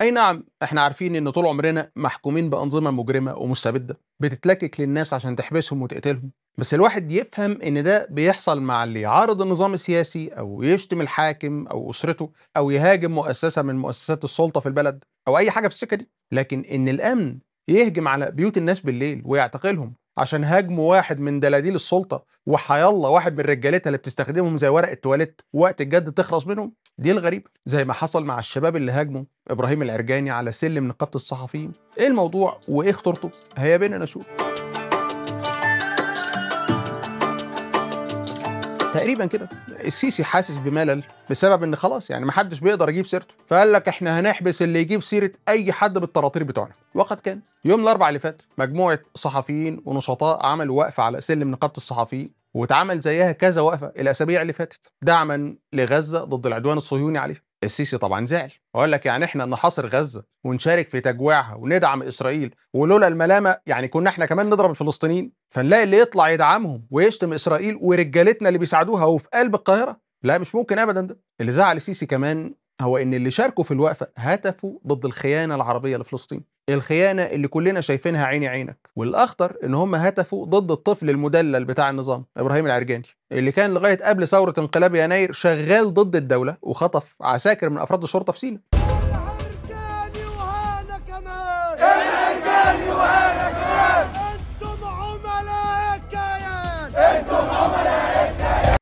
اي نعم احنا عارفين ان طول عمرنا محكومين بانظمه مجرمه ومستبده بتتلكك للناس عشان تحبسهم وتقتلهم بس الواحد يفهم ان ده بيحصل مع اللي يعارض النظام السياسي او يشتم الحاكم او اسرته او يهاجم مؤسسه من مؤسسات السلطه في البلد او اي حاجه في السكه دي لكن ان الامن يهجم على بيوت الناس بالليل ويعتقلهم عشان هاجموا واحد من دلاديل السلطه وحيالله واحد من رجالتها اللي بتستخدمهم زي ورق التواليت وقت الجد تخلص منهم دي الغريب زي ما حصل مع الشباب اللي هاجموا ابراهيم العرجاني على سلم نقابه الصحفيين ايه الموضوع وايه خطورته هيا بينا نشوف تقريبا كده السيسي حاسس بملل بسبب ان خلاص يعني ما حدش بيقدر يجيب سيرته فقال لك احنا هنحبس اللي يجيب سيره اي حد بالطراطير بتوعنا وقد كان يوم الاربعاء اللي فات مجموعه صحفيين ونشطاء عملوا وقفه على سلم نقابه الصحفيين واتعمل زيها كذا وقفه الاسابيع اللي فاتت دعما لغزه ضد العدوان الصهيوني عليه السيسي طبعا زعل وقال لك يعني احنا نحاصر غزه ونشارك في تجويعها وندعم اسرائيل ولولا الملامه يعني كنا احنا كمان نضرب الفلسطينيين فنلاقي اللي يطلع يدعمهم ويشتم اسرائيل ورجالتنا اللي بيساعدوها وفي قلب القاهره لا مش ممكن ابدا ده اللي زعل السيسي كمان هو ان اللي شاركوا في الوقفه هتفوا ضد الخيانه العربيه لفلسطين الخيانه اللي كلنا شايفينها عيني عينك والاخطر ان هم هتفوا ضد الطفل المدلل بتاع النظام ابراهيم العرجاني اللي كان لغايه قبل ثوره انقلاب يناير شغال ضد الدوله وخطف عساكر من افراد الشرطه في سينا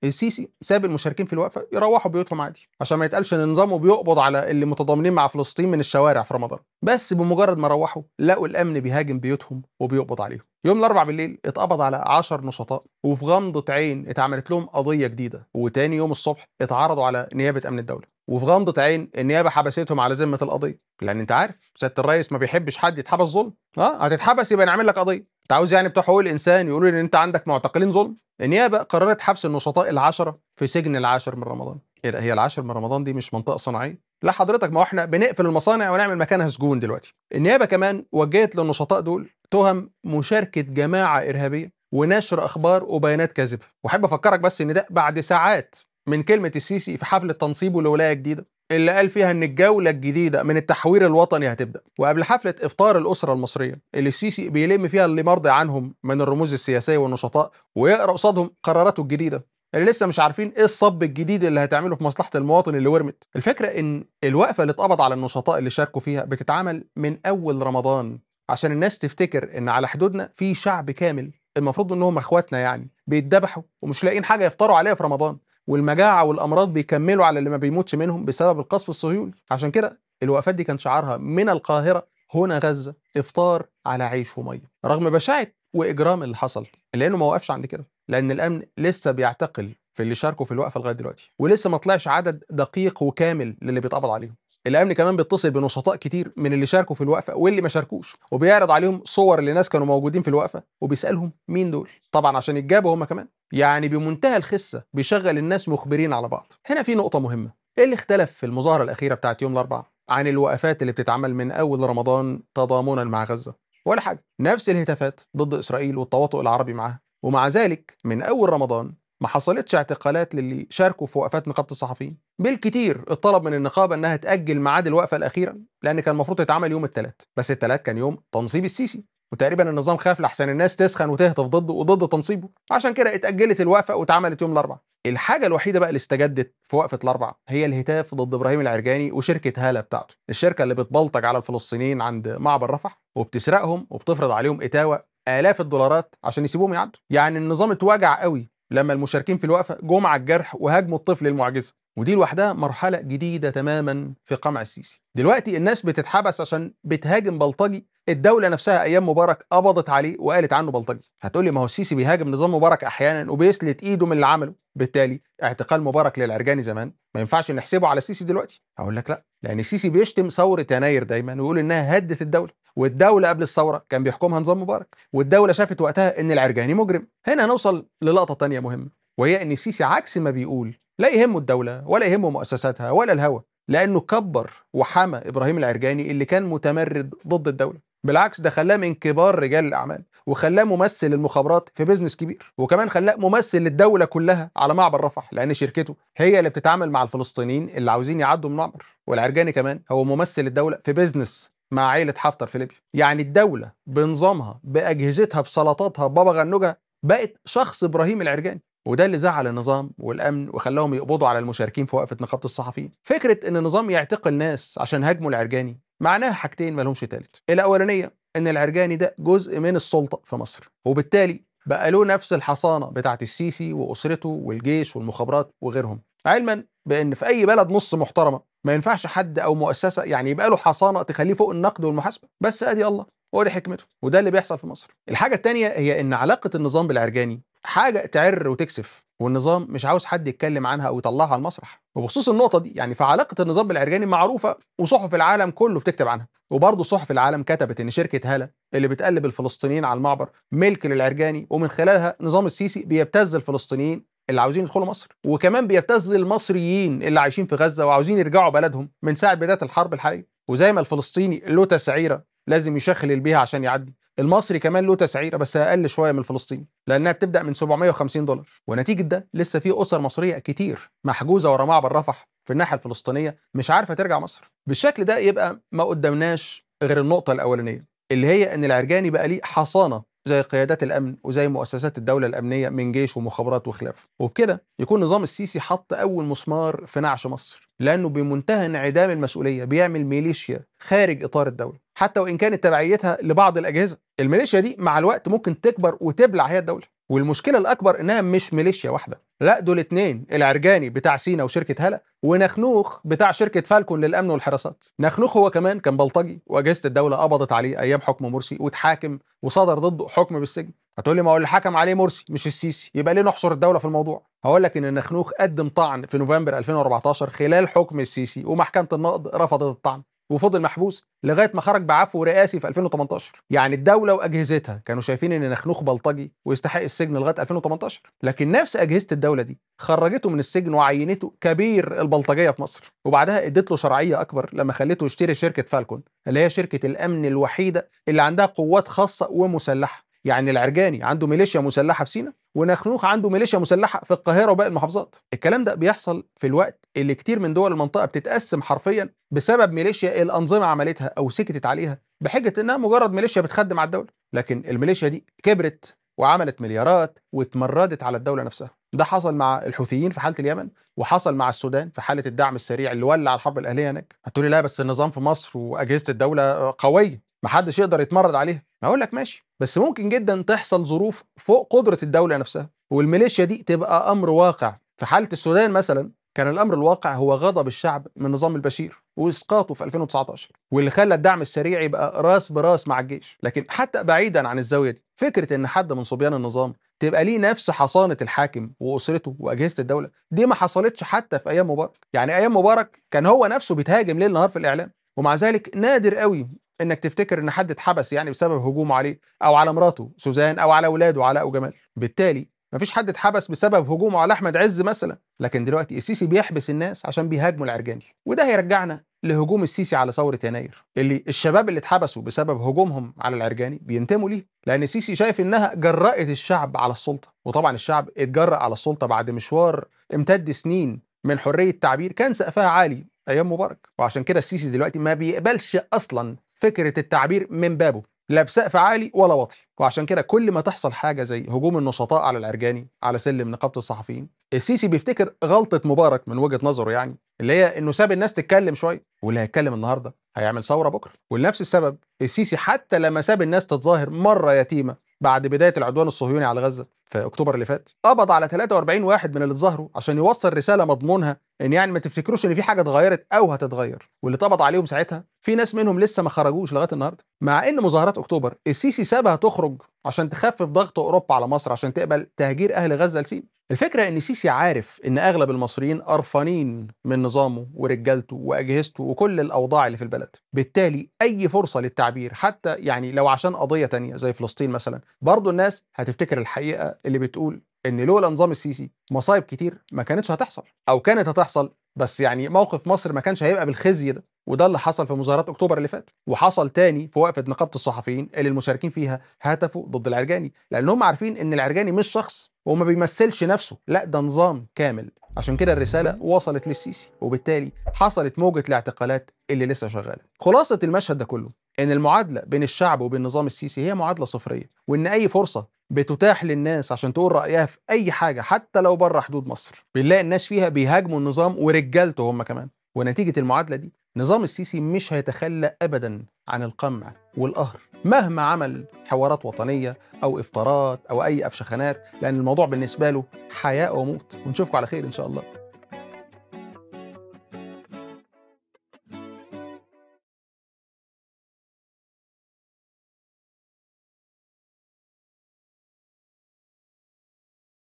السيسي ساب المشاركين في الوقفه يروحوا بيوتهم عادي عشان ما يتقالش ان نظامه بيقبض على اللي متضامنين مع فلسطين من الشوارع في رمضان بس بمجرد ما روحوا لقوا الامن بيهاجم بيوتهم وبيقبض عليهم يوم الاربع بالليل اتقبض على 10 نشطاء وفي غمضه عين اتعملت لهم قضيه جديده وتاني يوم الصبح اتعرضوا على نيابه امن الدوله وفي غمضه عين النيابه حبستهم على ذمه القضيه لان انت عارف سياده الرئيس ما بيحبش حد يتحبس ظلم اه هتتحبس يبقى نعمل لك قضيه انت عاوز يعني بتوع حقوق الانسان يقولوا ان انت عندك معتقلين ظلم النيابه قررت حبس النشطاء العشره في سجن العاشر من رمضان ايه ده هي العاشر من رمضان دي مش منطقه صناعيه لا حضرتك ما احنا بنقفل المصانع ونعمل مكانها سجون دلوقتي النيابه كمان وجهت للنشطاء دول تهم مشاركه جماعه ارهابيه ونشر اخبار وبيانات كاذبه واحب افكرك بس ان ده بعد ساعات من كلمه السيسي في حفله تنصيبه لولايه جديده اللي قال فيها ان الجوله الجديده من التحوير الوطني هتبدا وقبل حفله افطار الاسره المصريه اللي السيسي بيلم فيها اللي مرضي عنهم من الرموز السياسيه والنشطاء ويقرا قصادهم قراراته الجديده اللي لسه مش عارفين ايه الصب الجديد اللي هتعمله في مصلحه المواطن اللي ورمت الفكره ان الوقفه اللي اتقبض على النشطاء اللي شاركوا فيها بتتعمل من اول رمضان عشان الناس تفتكر ان على حدودنا في شعب كامل المفروض انهم اخواتنا يعني بيتذبحوا ومش لاقيين حاجه يفطروا عليها في رمضان والمجاعه والامراض بيكملوا على اللي ما بيموتش منهم بسبب القصف الصهيوني عشان كده الوقفات دي كان شعارها من القاهره هنا غزه افطار على عيش وميه رغم بشاعه واجرام اللي حصل الا انه ما وقفش عند كده لان الامن لسه بيعتقل في اللي شاركوا في الوقفه لغايه دلوقتي ولسه ما طلعش عدد دقيق وكامل للي بيتقبض عليهم الامن كمان بيتصل بنشطاء كتير من اللي شاركوا في الوقفه واللي ما شاركوش وبيعرض عليهم صور لناس كانوا موجودين في الوقفه وبيسالهم مين دول طبعا عشان يتجابوا هم كمان يعني بمنتهى الخسه بيشغل الناس مخبرين على بعض هنا في نقطه مهمه ايه اللي اختلف في المظاهره الاخيره بتاعت يوم الاربعاء عن الوقفات اللي بتتعمل من اول رمضان تضامنا مع غزه ولا حاجه نفس الهتافات ضد اسرائيل والتواطؤ العربي معاها ومع ذلك من اول رمضان ما حصلتش اعتقالات للي شاركوا في وقفات نقابه الصحفيين بالكتير اطلب من النقابه انها تاجل ميعاد الوقفه الاخيره لان كان المفروض تتعمل يوم الثلاث بس الثلاث كان يوم تنصيب السيسي وتقريبا النظام خاف لحسن الناس تسخن وتهتف ضده وضد تنصيبه عشان كده اتاجلت الوقفه واتعملت يوم الاربعاء الحاجة الوحيدة بقى اللي استجدت في وقفة الأربعاء هي الهتاف ضد إبراهيم العرجاني وشركة هالة بتاعته، الشركة اللي بتبلطج على الفلسطينيين عند معبر رفح وبتسرقهم وبتفرض عليهم إتاوة آلاف الدولارات عشان يسيبوهم يعدوا، يعني النظام اتوجع قوي لما المشاركين في الوقفة جم على الجرح وهاجموا الطفل المعجزة ودي لوحدها مرحلة جديدة تماما في قمع السيسي دلوقتي الناس بتتحبس عشان بتهاجم بلطجي الدوله نفسها ايام مبارك قبضت عليه وقالت عنه بلطجي هتقولي ما هو السيسي بيهاجم نظام مبارك احيانا وبيسلت ايده من اللي عمله بالتالي اعتقال مبارك للعرجاني زمان ما ينفعش نحسبه على السيسي دلوقتي هقول لك لا لان السيسي بيشتم ثوره يناير دايما ويقول انها هدت الدوله والدوله قبل الثوره كان بيحكمها نظام مبارك والدوله شافت وقتها ان العرجاني مجرم هنا نوصل للقطه تانية مهمه وهي ان السيسي عكس ما بيقول لا يهمه الدوله ولا يهمه مؤسساتها ولا الهوى لانه كبر وحمى ابراهيم العرجاني اللي كان متمرد ضد الدوله بالعكس ده خلاه من كبار رجال الاعمال وخلاه ممثل للمخابرات في بيزنس كبير وكمان خلاه ممثل للدوله كلها على معبر رفح لان شركته هي اللي بتتعامل مع الفلسطينيين اللي عاوزين يعدوا من معبر والعرجاني كمان هو ممثل الدوله في بيزنس مع عائله حفتر في ليبيا يعني الدوله بنظامها باجهزتها بسلطاتها بابا غنوجها بقت شخص ابراهيم العرجاني وده اللي زعل النظام والامن وخلاهم يقبضوا على المشاركين في وقفه نقابه الصحفيين فكره ان النظام يعتقل ناس عشان هاجموا العرجاني معناها حاجتين مالهمش تالت الاولانيه ان العرجاني ده جزء من السلطه في مصر وبالتالي بقى له نفس الحصانه بتاعت السيسي واسرته والجيش والمخابرات وغيرهم علما بان في اي بلد نص محترمه ما ينفعش حد او مؤسسه يعني يبقى له حصانه تخليه فوق النقد والمحاسبه بس ادي الله ودي حكمته وده اللي بيحصل في مصر الحاجه الثانيه هي ان علاقه النظام بالعرجاني حاجه تعر وتكسف والنظام مش عاوز حد يتكلم عنها او يطلعها على المسرح وبخصوص النقطه دي يعني فعلاقه النظام بالعرجاني معروفه وصحف العالم كله بتكتب عنها وبرضه صحف العالم كتبت ان شركه هاله اللي بتقلب الفلسطينيين على المعبر ملك للعرجاني ومن خلالها نظام السيسي بيبتز الفلسطينيين اللي عاوزين يدخلوا مصر وكمان بيبتز المصريين اللي عايشين في غزه وعاوزين يرجعوا بلدهم من ساعه بدايه الحرب الحاليه وزي ما الفلسطيني له تسعيره لازم يشخلل بيها عشان يعدي المصري كمان له تسعيره بس اقل شويه من الفلسطيني لانها بتبدا من 750 دولار ونتيجه ده لسه في اسر مصريه كتير محجوزه ورا معبر رفح في الناحيه الفلسطينيه مش عارفه ترجع مصر بالشكل ده يبقى ما قدمناش غير النقطه الاولانيه اللي هي ان العرجاني بقى ليه حصانه زي قيادات الامن وزي مؤسسات الدوله الامنيه من جيش ومخابرات وخلافه وبكده يكون نظام السيسي حط اول مسمار في نعش مصر لانه بمنتهى انعدام المسؤوليه بيعمل ميليشيا خارج اطار الدوله حتى وان كانت تبعيتها لبعض الاجهزه الميليشيا دي مع الوقت ممكن تكبر وتبلع هي الدوله والمشكله الاكبر انها مش ميليشيا واحده لا دول اتنين العرجاني بتاع سينا وشركه هلا ونخنوخ بتاع شركه فالكون للامن والحراسات نخنوخ هو كمان كان بلطجي واجهزه الدوله قبضت عليه ايام حكم مرسي واتحاكم وصدر ضده حكم بالسجن هتقولي ما هو اللي حكم عليه مرسي مش السيسي يبقى ليه نحشر الدوله في الموضوع هقول لك ان النخنوخ قدم طعن في نوفمبر 2014 خلال حكم السيسي ومحكمه النقد رفضت الطعن وفضل محبوس لغايه ما خرج بعفو رئاسي في 2018 يعني الدوله واجهزتها كانوا شايفين ان نخنوخ بلطجي ويستحق السجن لغايه 2018 لكن نفس اجهزه الدوله دي خرجته من السجن وعينته كبير البلطجيه في مصر وبعدها ادت له شرعيه اكبر لما خليته يشتري شركه فالكون اللي هي شركه الامن الوحيده اللي عندها قوات خاصه ومسلحه يعني العرجاني عنده ميليشيا مسلحه في سينا ونخنوخ عنده ميليشيا مسلحه في القاهره وباقي المحافظات الكلام ده بيحصل في الوقت اللي كتير من دول المنطقه بتتقسم حرفيا بسبب ميليشيا إيه الانظمه عملتها او سكتت عليها بحجه انها مجرد ميليشيا بتخدم على الدوله لكن الميليشيا دي كبرت وعملت مليارات واتمردت على الدوله نفسها ده حصل مع الحوثيين في حاله اليمن وحصل مع السودان في حاله الدعم السريع اللي ولع الحرب الاهليه هناك هتقولي لا بس النظام في مصر واجهزه الدوله قويه محدش يقدر يتمرد عليها هقول لك ماشي بس ممكن جدا تحصل ظروف فوق قدره الدوله نفسها والميليشيا دي تبقى امر واقع في حاله السودان مثلا كان الامر الواقع هو غضب الشعب من نظام البشير واسقاطه في 2019 واللي خلى الدعم السريع يبقى راس براس مع الجيش لكن حتى بعيدا عن الزاويه دي فكره ان حد من صبيان النظام تبقى ليه نفس حصانه الحاكم واسرته واجهزه الدوله دي ما حصلتش حتى في ايام مبارك يعني ايام مبارك كان هو نفسه بيتهاجم ليل نهار في الاعلام ومع ذلك نادر قوي انك تفتكر ان حد اتحبس يعني بسبب هجومه عليه او على مراته سوزان او على اولاده علاء وجمال بالتالي مفيش حد اتحبس بسبب هجومه على احمد عز مثلا لكن دلوقتي السيسي بيحبس الناس عشان بيهاجموا العرجاني وده هيرجعنا لهجوم السيسي على ثوره يناير اللي الشباب اللي اتحبسوا بسبب هجومهم على العرجاني بينتموا ليه لان السيسي شايف انها جرأت الشعب على السلطه وطبعا الشعب اتجرأ على السلطه بعد مشوار امتد سنين من حريه التعبير كان سقفها عالي ايام مبارك وعشان كده السيسي دلوقتي ما بيقبلش اصلا فكره التعبير من بابه لا بسقف عالي ولا واطي وعشان كده كل ما تحصل حاجه زي هجوم النشطاء على العرجاني على سلم نقابه الصحفيين السيسي بيفتكر غلطه مبارك من وجهه نظره يعني اللي هي انه ساب الناس تتكلم شويه واللي هيتكلم النهارده هيعمل ثوره بكره ولنفس السبب السيسي حتى لما ساب الناس تتظاهر مره يتيمه بعد بدايه العدوان الصهيوني على غزه في اكتوبر اللي فات قبض على 43 واحد من اللي اتظاهروا عشان يوصل رساله مضمونها ان يعني ما تفتكروش ان في حاجه اتغيرت او هتتغير واللي اتقبض عليهم ساعتها في ناس منهم لسه ما خرجوش لغايه النهارده مع ان مظاهرات اكتوبر السيسي سابها تخرج عشان تخفف ضغط اوروبا على مصر عشان تقبل تهجير اهل غزه لسين الفكرة إن السيسي عارف إن أغلب المصريين قرفانين من نظامه ورجالته وأجهزته وكل الأوضاع اللي في البلد، بالتالي أي فرصة للتعبير حتى يعني لو عشان قضية تانية زي فلسطين مثلا، برضه الناس هتفتكر الحقيقة اللي بتقول ان لولا نظام السيسي مصايب كتير ما كانتش هتحصل او كانت هتحصل بس يعني موقف مصر ما كانش هيبقى بالخزي ده وده اللي حصل في مظاهرات اكتوبر اللي فات وحصل تاني في وقفه نقابه الصحفيين اللي المشاركين فيها هتفوا ضد العرجاني لان هم عارفين ان العرجاني مش شخص وما بيمثلش نفسه لا ده نظام كامل عشان كده الرساله وصلت للسيسي وبالتالي حصلت موجه الاعتقالات اللي لسه شغاله خلاصه المشهد ده كله ان المعادله بين الشعب وبين نظام السيسي هي معادله صفريه وان اي فرصه بتتاح للناس عشان تقول رايها في اي حاجه حتى لو بره حدود مصر بنلاقي الناس فيها بيهاجموا النظام ورجالته هم كمان ونتيجه المعادله دي نظام السيسي مش هيتخلى ابدا عن القمع والقهر مهما عمل حوارات وطنيه او افطارات او اي افشخانات لان الموضوع بالنسبه له حياه وموت ونشوفكم على خير ان شاء الله